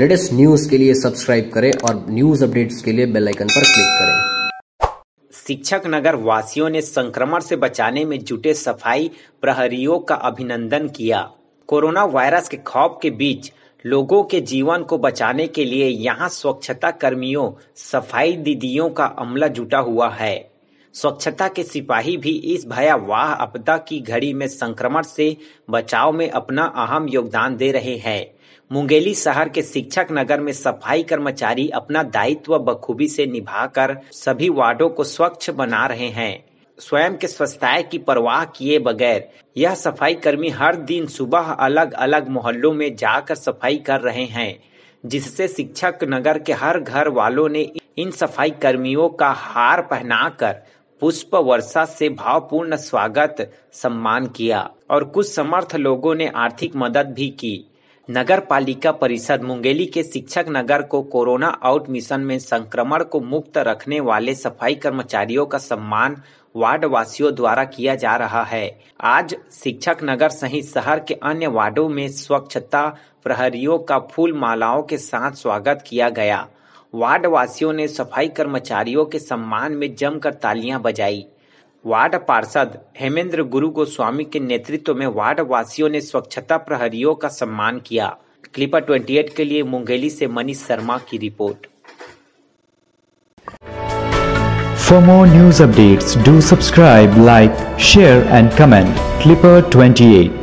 Latest news के लिए subscribe करें और न्यूज़ अपडेट्स के लिए बेल आइकन पर क्लिक करें शिक्षक नगर वासियों ने संक्रमण से बचाने में जुटे सफाई प्रहरियों का अभिनंदन किया कोरोना वायरस के खौफ के बीच लोगों के जीवन को बचाने के लिए यहां स्वच्छता कर्मियों सफाई दीदियों का अमला जुटा हुआ है स्वच्छता के सिपाही भी इस भयावह आपदा की घड़ी में संक्रमण से बचाव में अपना अहम योगदान दे रहे हैं मुंगेली शहर के शिक्षक नगर में सफाई कर्मचारी अपना दायित्व बखूबी से निभाकर सभी वार्डो को स्वच्छ बना रहे हैं स्वयं के स्वच्छताए की परवाह किए बगैर यह सफाई कर्मी हर दिन सुबह अलग अलग मोहल्लों में जाकर सफाई कर रहे हैं जिससे शिक्षक नगर के हर घर वालों ने इन सफाई कर्मियों का हार पहनाकर पुष्प वर्षा से भावपूर्ण स्वागत सम्मान किया और कुछ समर्थ लोगों ने आर्थिक मदद भी की नगर पालिका परिषद मुंगेली के शिक्षक नगर को कोरोना आउट मिशन में संक्रमण को मुक्त रखने वाले सफाई कर्मचारियों का सम्मान वार्ड वासियों द्वारा किया जा रहा है आज शिक्षक नगर सहित शहर के अन्य वार्डो में स्वच्छता प्रहरियों का फूल मालाओं के साथ स्वागत किया गया वार्ड वासियों ने सफाई कर्मचारियों के सम्मान में जमकर तालियां बजाई वार्ड पार्षद हेमेंद्र गुरु गोस्वामी के नेतृत्व में वार्ड वासियों ने स्वच्छता प्रहरियों का सम्मान किया क्लिपर 28 के लिए मुंगेली से मनीष शर्मा की report more news update do subscribe like share and comment क्लिपर ट्वेंटी 28.